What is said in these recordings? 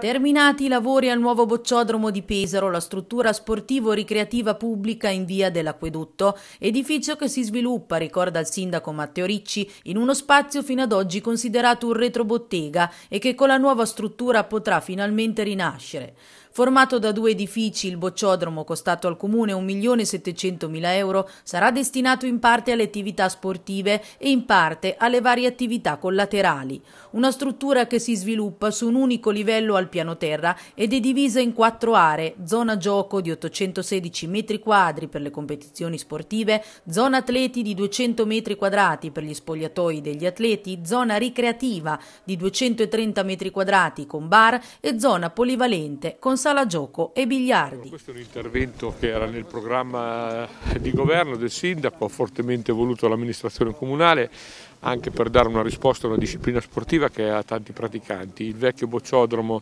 Terminati i lavori al nuovo bocciodromo di Pesaro, la struttura sportivo-ricreativa pubblica in via dell'Acquedotto, edificio che si sviluppa, ricorda il sindaco Matteo Ricci, in uno spazio fino ad oggi considerato un retrobottega e che con la nuova struttura potrà finalmente rinascere. Formato da due edifici, il bocciodromo, costato al comune 1.700.000 euro, sarà destinato in parte alle attività sportive e in parte alle varie attività collaterali. Una struttura che si sviluppa su un unico livello al piano terra ed è divisa in quattro aree, zona gioco di 816 metri quadri per le competizioni sportive, zona atleti di 200 metri quadrati per gli spogliatoi degli atleti, zona ricreativa di 230 metri quadrati con bar e zona polivalente con sala gioco e biliardi. Questo è un intervento che era nel programma di governo del sindaco, fortemente voluto dall'amministrazione comunale, anche per dare una risposta a una disciplina sportiva che ha tanti praticanti. Il vecchio bocciodromo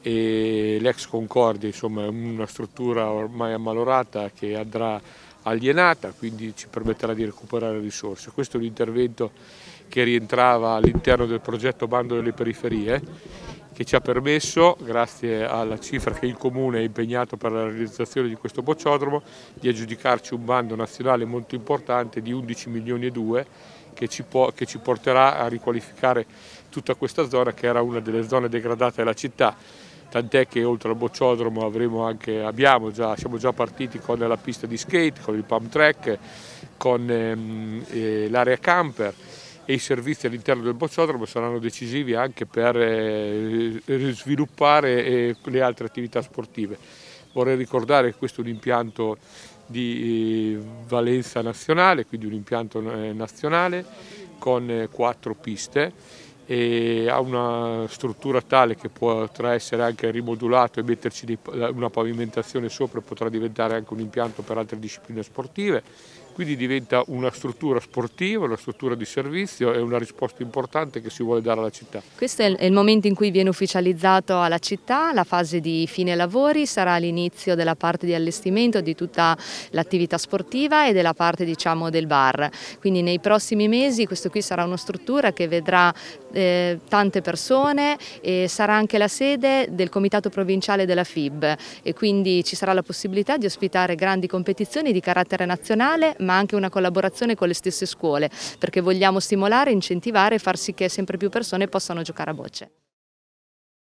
e l'ex Concordia, insomma, è una struttura ormai ammalorata che andrà alienata, quindi ci permetterà di recuperare risorse. Questo è un intervento che rientrava all'interno del progetto Bando delle Periferie che ci ha permesso, grazie alla cifra che il Comune è impegnato per la realizzazione di questo bocciodromo, di aggiudicarci un bando nazionale molto importante di 11 milioni e 2 che ci, può, che ci porterà a riqualificare tutta questa zona che era una delle zone degradate della città tant'è che oltre al bocciodromo anche, abbiamo già, siamo già partiti con la pista di skate, con il pump track, con ehm, eh, l'area camper e i servizi all'interno del bocciodromo saranno decisivi anche per eh, sviluppare eh, le altre attività sportive. Vorrei ricordare che questo è un impianto di eh, valenza nazionale, quindi un impianto nazionale con quattro piste e ha una struttura tale che potrà essere anche rimodulato e metterci una pavimentazione sopra e potrà diventare anche un impianto per altre discipline sportive quindi diventa una struttura sportiva, una struttura di servizio e una risposta importante che si vuole dare alla città. Questo è il momento in cui viene ufficializzato alla città la fase di fine lavori, sarà l'inizio della parte di allestimento di tutta l'attività sportiva e della parte diciamo, del bar. Quindi nei prossimi mesi questo qui sarà una struttura che vedrà eh, tante persone e sarà anche la sede del comitato provinciale della FIB e quindi ci sarà la possibilità di ospitare grandi competizioni di carattere nazionale ma anche una collaborazione con le stesse scuole, perché vogliamo stimolare, incentivare e far sì che sempre più persone possano giocare a bocce.